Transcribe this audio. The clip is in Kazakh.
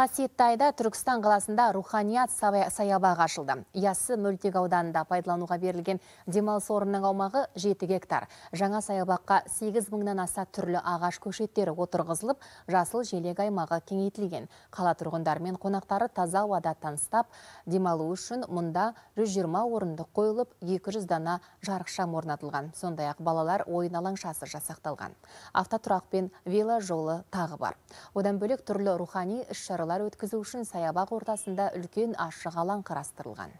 қасиетті айда Түркістан қаласында руханият саябағы ашылды. Ясы мөлтек ауданында пайдалануға берілген демалыс орнының аумағы 7 гектар. Жаңа саябаққа 8 мыңнан аса түрлі ағаш көшеттері отырғызылып, жасыл желек аймағы кеңейтілген. Қала тұрғындары мен қонақтары таза ауада таныстап, демалу үшін мұнда 120 орындық қойылып, 200 дана жарықшам орнатылған. Сондай-ақ балалар ойын алаңшасы жасақталған. Автотұрақ пен жолы тағы бар. Одан бөлек түрлі рухани іс-шаралар шаралар өткізу үшін саябақ ортасында үлкен ашық алаң қарастырылған